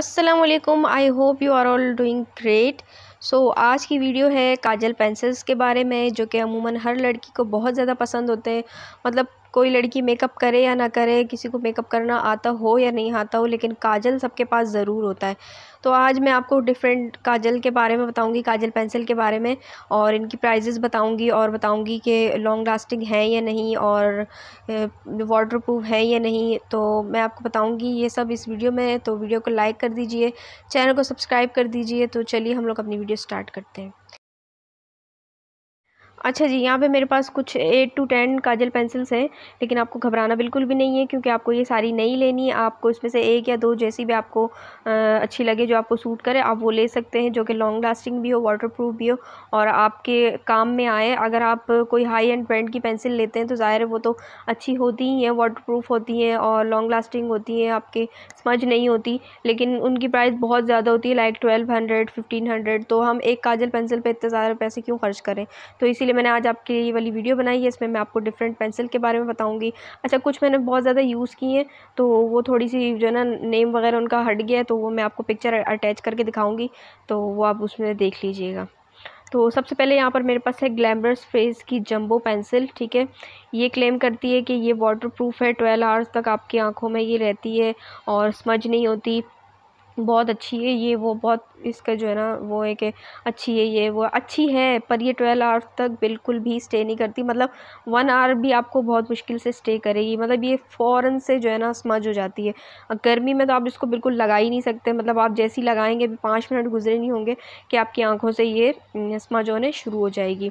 Aslam I hope you are all doing great so आज की video है काजल पेंसिल्स के बारे में जो कि अमूमन हर लड़की को बहुत ज़्यादा पसंद होते हैं मतलब कोई लड़की मेकअप करे या ना करे किसी को मेकअप करना आता हो या नहीं आता हो लेकिन काजल सबके पास ज़रूर होता है तो आज मैं आपको डिफरेंट काजल के बारे में बताऊंगी काजल पेंसिल के बारे में और इनकी प्राइजेस बताऊंगी और बताऊंगी कि लॉन्ग लास्टिंग हैं या नहीं और वाटर प्रूफ है या नहीं तो मैं आपको बताऊँगी ये सब इस वीडियो में तो वीडियो को लाइक कर दीजिए चैनल को सब्सक्राइब कर दीजिए तो चलिए हम लोग अपनी वीडियो स्टार्ट करते हैं अच्छा जी यहाँ पे मेरे पास कुछ eight to ten kajal pencils हैं लेकिन आपको घबराना बिल्कुल भी नहीं है क्योंकि आपको ये सारी नहीं लेनी है आपको इसमें से एक या दो जैसी भी आपको अच्छी लगे जो आपको सूट करे आप वो ले सकते हैं जो कि लॉन्ग लास्टिंग भी हो वाटरप्रूफ भी हो और आपके काम में आए अगर आप कोई हाई एंड ब्रांड की पेंसिल लेते हैं तो ज़ाहिर है वो तो अच्छी होती ही हैं प्रूफ होती हैं और लॉन्ग लास्टिंग होती हैं आपके स्मज नहीं होती लेकिन उनकी प्राइस बहुत ज़्यादा होती है like twelve hundred fifteen hundred तो हम एक काजल पेंसिल पर इतने ज़्यादा पैसे क्यों खर्च करें तो इसीलिए इसीलिए मैंने आज आपके लिए ये वाली वीडियो बनाई है इसमें मैं आपको डिफरेंट पेंसिल के बारे में बताऊँगी अच्छा कुछ मैंने बहुत ज़्यादा यूज़ की हैं तो वो थोड़ी सी जो है ना नेम वगैरह उनका हट गया है तो वो मैं आपको पिक्चर अटैच करके दिखाऊँगी तो वो आप उसमें देख लीजिएगा तो सबसे पहले यहाँ पर मेरे पास है ग्लैमरस फेस की जम्बो पेंसिल ठीक है ये क्लेम करती है कि ये वाटर प्रूफ है ट्वेल्व आवर्स तक आपकी आंखों में ये रहती है और स्मज नहीं होती बहुत अच्छी है ये वो बहुत इसका जो है ना वो है कि अच्छी है ये वो अच्छी है पर ये ट्वेल्व आवर्स तक बिल्कुल भी स्टे नहीं करती मतलब वन आवर भी आपको बहुत मुश्किल से स्टे करेगी मतलब ये फ़ौरन से जो है ना स्मज हो जाती है गर्मी में तो आप इसको बिल्कुल लगा ही नहीं सकते मतलब आप जैसी लगाएंगे पाँच मिनट गुजरे नहीं होंगे कि आपकी आँखों से ये स्मज होने शुरू हो जाएगी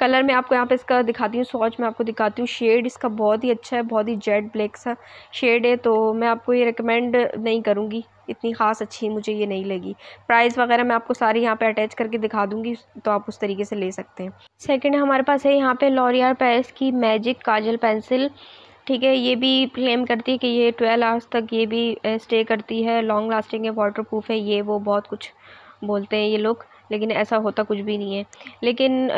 कलर में आपको यहाँ पे इसका दिखाती हूँ सॉच में आपको दिखाती हूँ शेड इसका बहुत ही अच्छा है बहुत ही जेड ब्लैक सा शेड है तो मैं आपको ये रिकमेंड नहीं करूँगी इतनी ख़ास अच्छी मुझे ये नहीं लगी प्राइस वगैरह मैं आपको सारी यहाँ पे अटैच करके दिखा दूँगी तो आप उस तरीके से ले सकते हैं सेकंड हमारे पास है यहाँ पे लॉरियर पेरिस की मैजिक काजल पेंसिल ठीक है ये भी क्लेम करती है कि ये ट्वेल्व आवर्स तक ये भी स्टे eh, करती है लॉन्ग लास्टिंग है वाटर प्रूफ है ये वो बहुत कुछ बोलते हैं ये लोग लेकिन ऐसा होता कुछ भी नहीं है लेकिन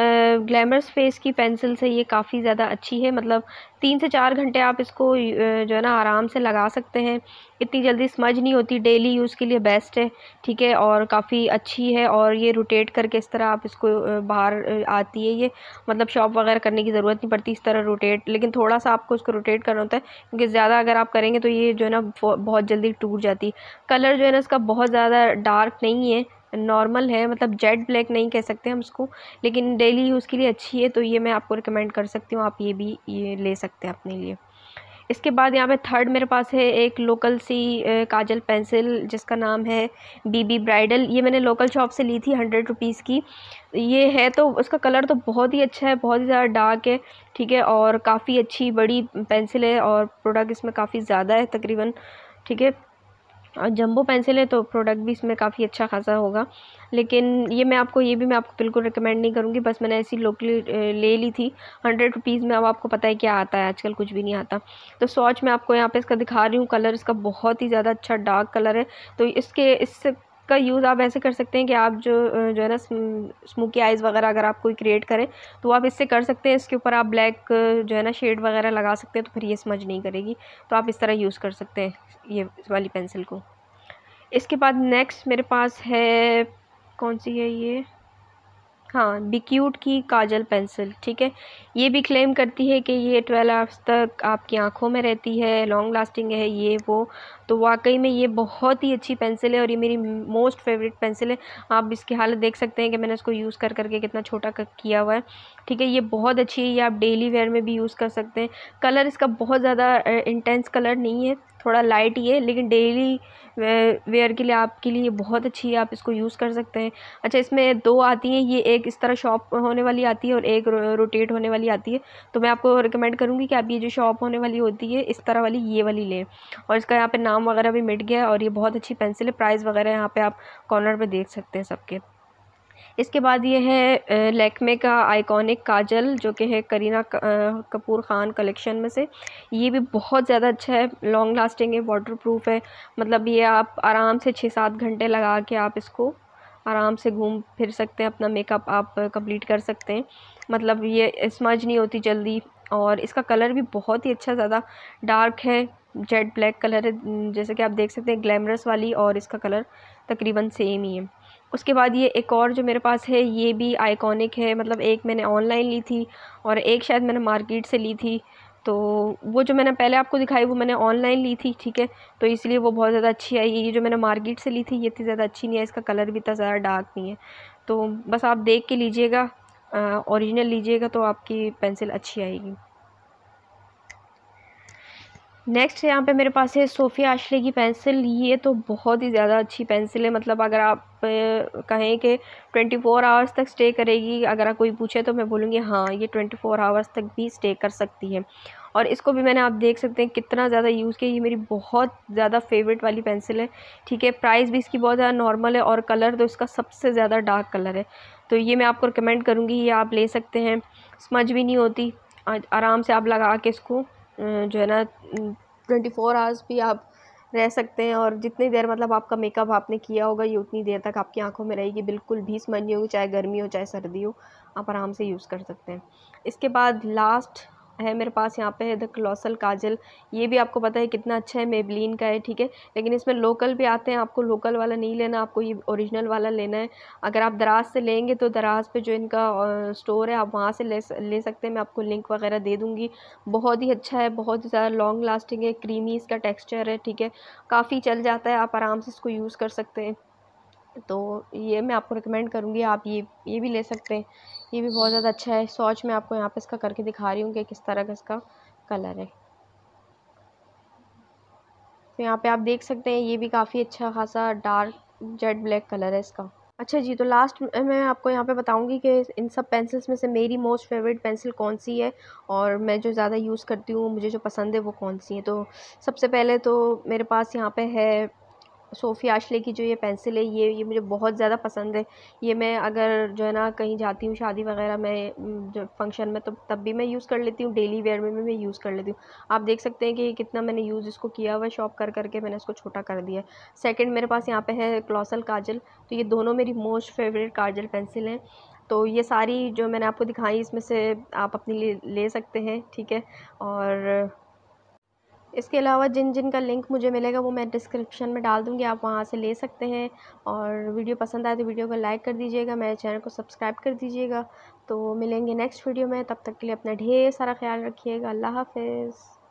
ग्लैमरस फेस की पेंसिल से ये काफ़ी ज़्यादा अच्छी है मतलब तीन से चार घंटे आप इसको जो है ना आराम से लगा सकते हैं इतनी जल्दी स्मज नहीं होती डेली यूज़ के लिए बेस्ट है ठीक है और काफ़ी अच्छी है और ये रोटेट करके इस तरह आप इसको बाहर आती है ये मतलब शॉप वगैरह करने की ज़रूरत नहीं पड़ती इस तरह रोटेट लेकिन थोड़ा सा आपको इसको रोटेट करना होता है क्योंकि ज़्यादा अगर आप करेंगे तो ये जो है ना बहुत जल्दी टूट जाती कलर जो है ना इसका बहुत ज़्यादा डार्क नहीं है नॉर्मल है मतलब जेड ब्लैक नहीं कह सकते हम इसको लेकिन डेली यूज़ के लिए अच्छी है तो ये मैं आपको रिकमेंड कर सकती हूँ आप ये भी ये ले सकते हैं अपने लिए इसके बाद यहाँ पे थर्ड मेरे पास है एक लोकल सी काजल पेंसिल जिसका नाम है बीबी ब्राइडल ये मैंने लोकल शॉप से ली थी हंड्रेड रुपीज़ की ये है तो उसका कलर तो बहुत ही अच्छा है बहुत ही ज़्यादा डार्क है ठीक है और काफ़ी अच्छी बड़ी पेंसिल है और प्रोडक्ट इसमें काफ़ी ज़्यादा है तकरीबन ठीक है और जंबो पेंसिल है तो प्रोडक्ट भी इसमें काफ़ी अच्छा खासा होगा लेकिन ये मैं आपको ये भी मैं आपको बिल्कुल रिकमेंड नहीं करूँगी बस मैंने ऐसी लोकली ले ली थी हंड्रेड रुपीज़ में अब आपको पता है क्या आता है आजकल कुछ भी नहीं आता तो सॉच मैं आपको यहाँ पे इसका दिखा रही हूँ कलर इसका बहुत ही ज़्यादा अच्छा डार्क कलर है तो इसके इससे का यूज़ आप ऐसे कर सकते हैं कि आप जो जो है ना स्मोकी आइज़ वगैरह अगर आप कोई क्रिएट करें तो आप इससे कर सकते हैं इसके ऊपर आप ब्लैक जो है ना शेड वगैरह लगा सकते हैं तो फिर ये स्मज नहीं करेगी तो आप इस तरह यूज़ कर सकते हैं ये वाली पेंसिल को इसके बाद नेक्स्ट मेरे पास है कौन सी है ये हाँ बिक्यूट की काजल पेंसिल ठीक है ये भी क्लेम करती है कि ये ट्वेल्व आवर्स तक आपकी आंखों में रहती है लॉन्ग लास्टिंग है ये वो तो वाकई में ये बहुत ही अच्छी पेंसिल है और ये मेरी मोस्ट फेवरेट पेंसिल है आप इसकी हालत देख सकते हैं कि मैंने इसको यूज़ कर करके कितना छोटा कर किया हुआ है ठीक है ये बहुत अच्छी है ये आप डेली वेयर में भी यूज़ कर सकते हैं कलर इसका बहुत ज़्यादा इंटेंस कलर नहीं है थोड़ा लाइट ही है लेकिन डेली वेयर के लिए आपके लिए बहुत अच्छी है आप इसको यूज़ कर सकते हैं अच्छा इसमें दो आती हैं ये एक इस तरह शॉप होने वाली आती है और एक रोटेट होने वाली आती है तो मैं आपको रिकमेंड करूँगी कि आप ये जो शॉप होने वाली होती है इस तरह वाली ये वाली लें और इसका यहाँ पर नाम वगैरह भी मिट गया और ये बहुत अच्छी पेंसिल है प्राइस वगैरह यहाँ पर आप कॉर्नर पर देख सकते हैं सबके इसके बाद ये है लैकमे का आइकॉनिक काजल जो कि है करीना कपूर ख़ान कलेक्शन में से ये भी बहुत ज़्यादा अच्छा है लॉन्ग लास्टिंग है वाटर प्रूफ है मतलब ये आप आराम से छः सात घंटे लगा के आप इसको आराम से घूम फिर सकते हैं अपना मेकअप आप कंप्लीट कर सकते हैं मतलब ये स्मज नहीं होती जल्दी और इसका कलर भी बहुत ही अच्छा ज़्यादा डार्क है जेड ब्लैक कलर है जैसे कि आप देख सकते हैं ग्लैमरस वाली और इसका कलर तकरीबन सेम ही है उसके बाद ये एक और जो मेरे पास है ये भी आइकॉनिक है मतलब एक मैंने ऑनलाइन ली थी और एक शायद मैंने मार्केट से ली थी तो वो जो मैंने पहले आपको दिखाई वो मैंने ऑनलाइन ली थी ठीक है तो इसलिए वो बहुत ज़्यादा अच्छी आई ये जो मैंने मार्केट से ली थी ये इतनी ज़्यादा अच्छी नहीं है इसका कलर भी इतना ज़्यादा डार्क नहीं है तो बस आप देख के लीजिएगा ओरिजिनल लीजिएगा तो आपकी पेंसिल अच्छी आएगी नेक्स्ट यहाँ पे मेरे पास है सोफ़िया आशले की पेंसिल ये तो बहुत ही ज़्यादा अच्छी पेंसिल है मतलब अगर आप कहें कि 24 फोर आवर्स तक स्टे करेगी अगर कोई पूछे तो मैं बोलूँगी हाँ ये 24 फोर आवर्स तक भी स्टे कर सकती है और इसको भी मैंने आप देख सकते हैं कितना ज़्यादा यूज़ किया ये मेरी बहुत ज़्यादा फेवरेट वाली पेंसिल है ठीक है प्राइस भी इसकी बहुत ज़्यादा नॉर्मल है और कलर तो इसका सबसे ज़्यादा डार्क कलर है तो ये मैं आपको रिकमेंड करूँगी ये आप ले सकते हैं समझ भी नहीं होती आराम से आप लगा के इसको जो है ना ट्वेंटी फ़ोर आवर्स भी आप रह सकते हैं और जितनी देर मतलब आपका मेकअप आपने किया होगा ये उतनी देर तक आपकी आंखों में रहेगी बिल्कुल भी स्मन नहीं होगी चाहे गर्मी हो चाहे सर्दी हो आप आराम से यूज़ कर सकते हैं इसके बाद लास्ट है मेरे पास यहाँ पे है द क्लोसल काजल ये भी आपको पता है कितना अच्छा है मेबलिन का है ठीक है लेकिन इसमें लोकल भी आते हैं आपको लोकल वाला नहीं लेना आपको ये ओरिजिनल वाला लेना है अगर आप दराज से लेंगे तो दराज पे जो इनका स्टोर है आप वहाँ से ले ले सकते हैं मैं आपको लिंक वगैरह दे दूँगी बहुत ही अच्छा है बहुत ही ज़्यादा लॉन्ग लास्टिंग है क्रीमी इसका टेक्स्चर है ठीक है काफ़ी चल जाता है आप आराम से इसको यूज़ कर सकते हैं तो ये मैं आपको रिकमेंड करूँगी आप ये ये भी ले सकते हैं ये भी बहुत ज़्यादा अच्छा है सॉच मैं आपको यहाँ पे इसका करके दिखा रही हूँ कि किस तरह का इसका कलर है तो यहाँ पे आप देख सकते हैं ये भी काफ़ी अच्छा खासा डार्क जेड ब्लैक कलर है इसका अच्छा जी तो लास्ट मैं आपको यहाँ पे बताऊँगी कि इन सब पेंसिल्स में से मेरी मोस्ट फेवरेट पेंसिल कौन सी है और मैं जो ज़्यादा यूज़ करती हूँ मुझे जो पसंद है वो कौन सी है तो सबसे पहले तो मेरे पास यहाँ पे है सोफ़ी आशले की जो ये पेंसिल है ये ये मुझे बहुत ज़्यादा पसंद है ये मैं अगर जो है ना कहीं जाती हूँ शादी वगैरह में जो फंक्शन में तो तब भी मैं यूज़ कर लेती हूँ डेली वेयर में भी मैं यूज़ कर लेती हूँ आप देख सकते हैं कि कितना मैंने यूज़ इसको किया हुआ शॉप कर करके मैंने इसको छोटा कर दिया सेकेंड मेरे पास यहाँ पर है क्लॉसल काजल तो ये दोनों मेरी मोस्ट फेवरेट काजल पेंसिल हैं तो ये सारी जो मैंने आपको दिखाई इसमें से आप अपनी लिए ले सकते हैं ठीक है और इसके अलावा जिन जिन का लिंक मुझे मिलेगा वो मैं डिस्क्रिप्शन में डाल दूँगी आप वहाँ से ले सकते हैं और वीडियो पसंद आए तो वीडियो को लाइक कर दीजिएगा मेरे चैनल को सब्सक्राइब कर दीजिएगा तो मिलेंगे नेक्स्ट वीडियो में तब तक के लिए अपना ढेर सारा ख्याल रखिएगा अल्लाह हाफिज़